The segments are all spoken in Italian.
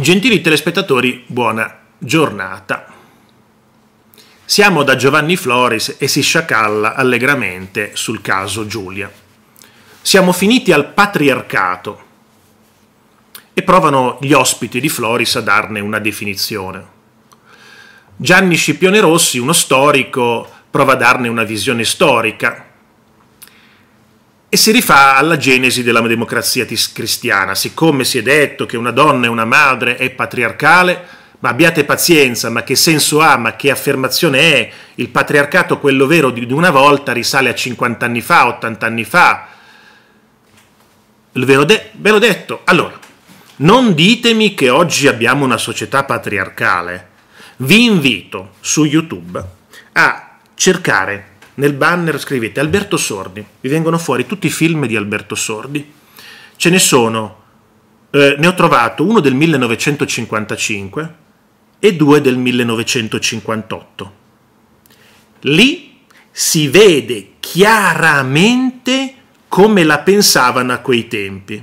Gentili telespettatori, buona giornata. Siamo da Giovanni Floris e si sciacalla allegramente sul caso Giulia. Siamo finiti al patriarcato e provano gli ospiti di Floris a darne una definizione. Gianni Scipione Rossi, uno storico, prova a darne una visione storica e si rifà alla genesi della democrazia cristiana. Siccome si è detto che una donna e una madre, è patriarcale, ma abbiate pazienza, ma che senso ha, ma che affermazione è? Il patriarcato, quello vero di una volta, risale a 50 anni fa, 80 anni fa. Ve l'ho, de- ve l'ho detto. Allora, non ditemi che oggi abbiamo una società patriarcale. Vi invito su YouTube a cercare nel banner scrivete Alberto Sordi, vi vengono fuori tutti i film di Alberto Sordi. Ce ne sono, eh, ne ho trovato uno del 1955 e due del 1958. Lì si vede chiaramente come la pensavano a quei tempi.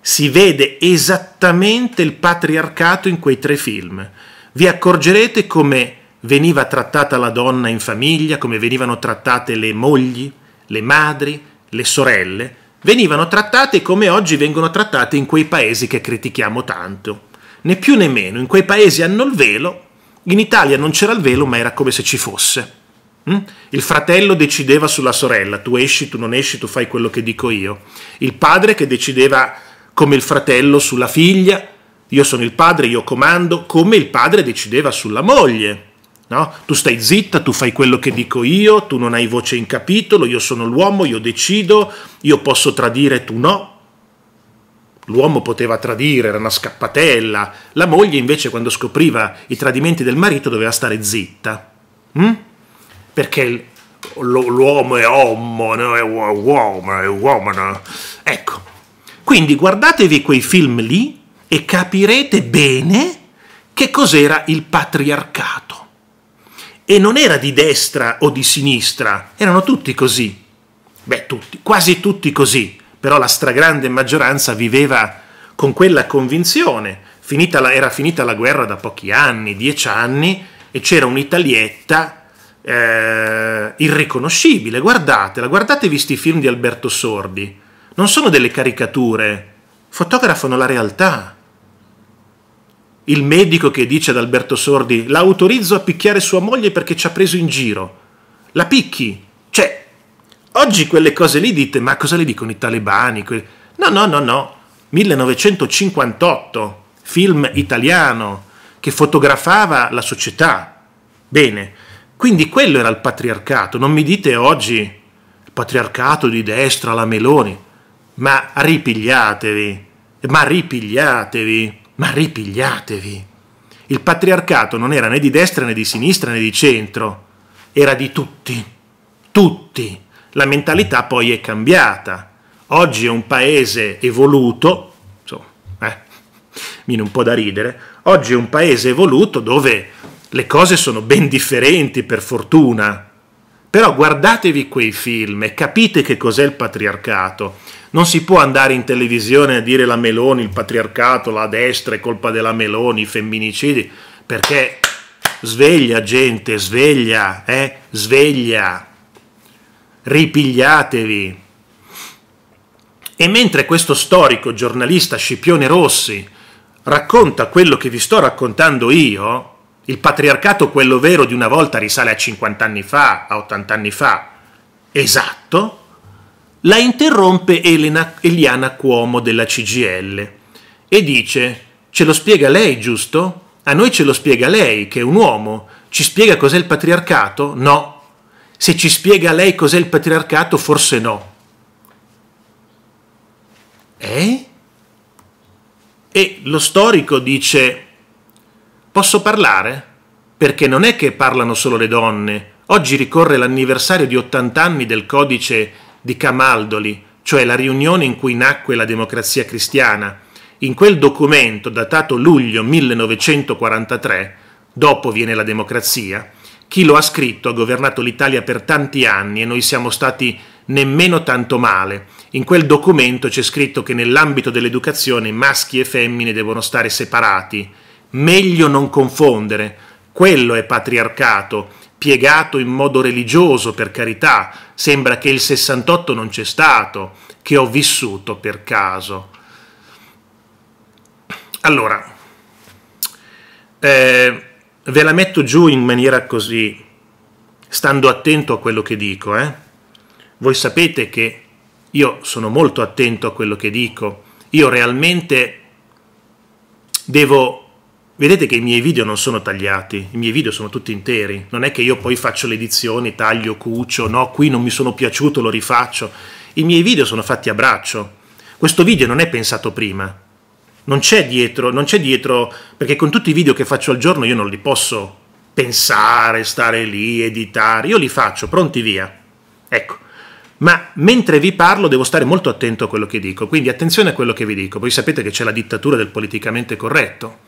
Si vede esattamente il patriarcato in quei tre film. Vi accorgerete come veniva trattata la donna in famiglia, come venivano trattate le mogli, le madri, le sorelle, venivano trattate come oggi vengono trattate in quei paesi che critichiamo tanto. Né più né meno, in quei paesi hanno il velo, in Italia non c'era il velo ma era come se ci fosse. Mm? Il fratello decideva sulla sorella, tu esci, tu non esci, tu fai quello che dico io. Il padre che decideva come il fratello sulla figlia, io sono il padre, io comando, come il padre decideva sulla moglie. No? Tu stai zitta, tu fai quello che dico io, tu non hai voce in capitolo, io sono l'uomo, io decido, io posso tradire, tu no. L'uomo poteva tradire, era una scappatella. La moglie invece quando scopriva i tradimenti del marito doveva stare zitta. Mm? Perché l'uomo è uomo, no? è uomo, è uomo. No? Ecco, quindi guardatevi quei film lì e capirete bene che cos'era il patriarcato e non era di destra o di sinistra, erano tutti così. Beh, tutti, quasi tutti così, però la stragrande maggioranza viveva con quella convinzione. Finita la, era finita la guerra da pochi anni, dieci anni, e c'era un'italietta eh, irriconoscibile. Guardatela, guardatevi i film di Alberto Sordi. Non sono delle caricature, fotografano la realtà il medico che dice ad Alberto Sordi la autorizzo a picchiare sua moglie perché ci ha preso in giro. La picchi. Cioè, oggi quelle cose lì dite, ma cosa le dicono i talebani? No, no, no, no. 1958, film italiano che fotografava la società. Bene, quindi quello era il patriarcato. Non mi dite oggi il patriarcato di destra, la Meloni. Ma ripigliatevi, ma ripigliatevi. Ma ripigliatevi. Il patriarcato non era né di destra né di sinistra né di centro, era di tutti. Tutti. La mentalità poi è cambiata. Oggi è un paese evoluto, insomma, eh, viene un po' da ridere, oggi è un paese evoluto dove le cose sono ben differenti per fortuna però guardatevi quei film e capite che cos'è il patriarcato. Non si può andare in televisione a dire la Meloni, il patriarcato, la destra è colpa della Meloni, i femminicidi, perché sveglia gente, sveglia, eh? sveglia, ripigliatevi. E mentre questo storico giornalista Scipione Rossi racconta quello che vi sto raccontando io, il patriarcato, quello vero di una volta, risale a 50 anni fa, a 80 anni fa, esatto, la interrompe Elena, Eliana Cuomo della CGL e dice, ce lo spiega lei, giusto? A noi ce lo spiega lei, che è un uomo. Ci spiega cos'è il patriarcato? No. Se ci spiega lei cos'è il patriarcato, forse no. Eh? E lo storico dice Posso parlare? Perché non è che parlano solo le donne. Oggi ricorre l'anniversario di 80 anni del codice di Camaldoli, cioè la riunione in cui nacque la democrazia cristiana. In quel documento, datato luglio 1943, dopo viene la democrazia, chi lo ha scritto ha governato l'Italia per tanti anni e noi siamo stati nemmeno tanto male. In quel documento c'è scritto che nell'ambito dell'educazione maschi e femmine devono stare separati Meglio non confondere, quello è patriarcato, piegato in modo religioso per carità, sembra che il 68 non c'è stato, che ho vissuto per caso. Allora, eh, ve la metto giù in maniera così, stando attento a quello che dico. Eh? Voi sapete che io sono molto attento a quello che dico, io realmente devo Vedete che i miei video non sono tagliati, i miei video sono tutti interi, non è che io poi faccio l'edizione, taglio, cuccio, no, qui non mi sono piaciuto, lo rifaccio. I miei video sono fatti a braccio. Questo video non è pensato prima, non c'è dietro, non c'è dietro, perché con tutti i video che faccio al giorno io non li posso pensare, stare lì, editare, io li faccio, pronti via. Ecco, ma mentre vi parlo devo stare molto attento a quello che dico, quindi attenzione a quello che vi dico, voi sapete che c'è la dittatura del politicamente corretto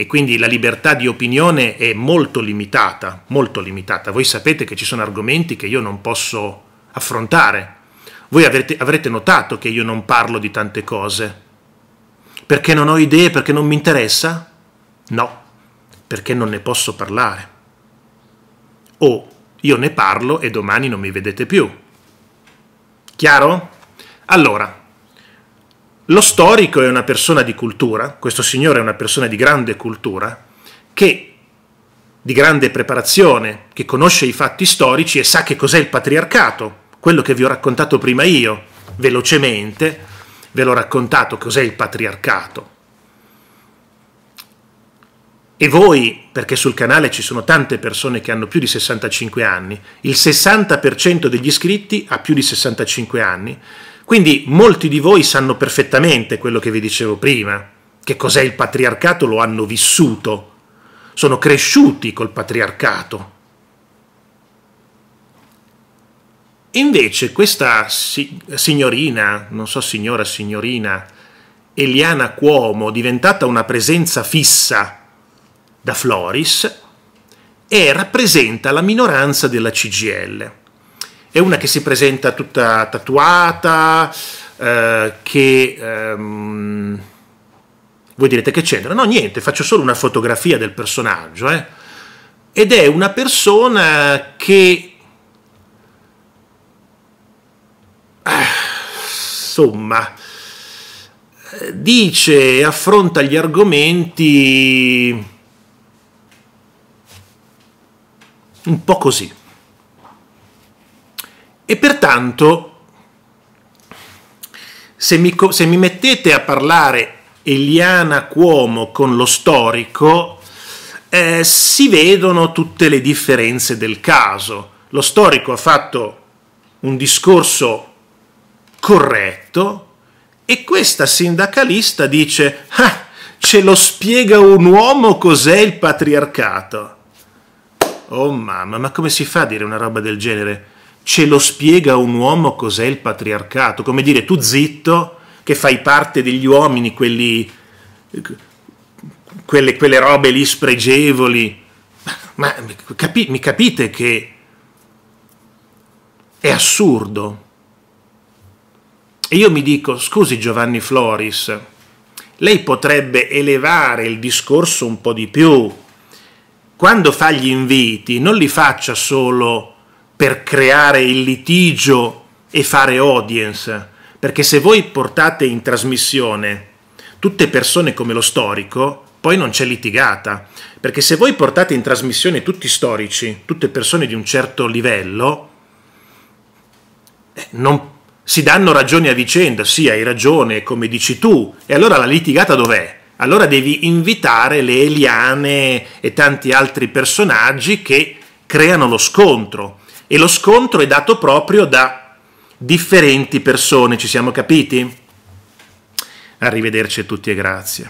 e quindi la libertà di opinione è molto limitata, molto limitata. Voi sapete che ci sono argomenti che io non posso affrontare. Voi avrete, avrete notato che io non parlo di tante cose. Perché non ho idee, perché non mi interessa? No, perché non ne posso parlare. O io ne parlo e domani non mi vedete più. Chiaro? Allora, lo storico è una persona di cultura, questo signore è una persona di grande cultura, che, di grande preparazione, che conosce i fatti storici e sa che cos'è il patriarcato, quello che vi ho raccontato prima io, velocemente, ve l'ho raccontato cos'è il patriarcato. E voi, perché sul canale ci sono tante persone che hanno più di 65 anni, il 60% degli iscritti ha più di 65 anni, quindi molti di voi sanno perfettamente quello che vi dicevo prima, che cos'è il patriarcato, lo hanno vissuto, sono cresciuti col patriarcato. Invece questa signorina, non so signora, signorina, Eliana Cuomo, diventata una presenza fissa da Floris, e rappresenta la minoranza della CGL è una che si presenta tutta tatuata, eh, che... Ehm, voi direte che c'entra? No, niente, faccio solo una fotografia del personaggio. Eh? Ed è una persona che... insomma, dice e affronta gli argomenti un po' così. E pertanto, se mi, se mi mettete a parlare Eliana Cuomo con lo storico, eh, si vedono tutte le differenze del caso. Lo storico ha fatto un discorso corretto e questa sindacalista dice ah, ce lo spiega un uomo cos'è il patriarcato. Oh mamma, ma come si fa a dire una roba del genere? ce lo spiega un uomo cos'è il patriarcato, come dire tu zitto che fai parte degli uomini, quelli, quelle, quelle robe lì spregevoli, ma capi, mi capite che è assurdo. E io mi dico, scusi Giovanni Floris, lei potrebbe elevare il discorso un po' di più. Quando fa gli inviti non li faccia solo per creare il litigio e fare audience, perché se voi portate in trasmissione tutte persone come lo storico, poi non c'è litigata, perché se voi portate in trasmissione tutti storici, tutte persone di un certo livello, eh, non si danno ragioni a vicenda, sì hai ragione come dici tu, e allora la litigata dov'è? Allora devi invitare le Eliane e tanti altri personaggi che creano lo scontro e lo scontro è dato proprio da differenti persone, ci siamo capiti? Arrivederci a tutti e grazie.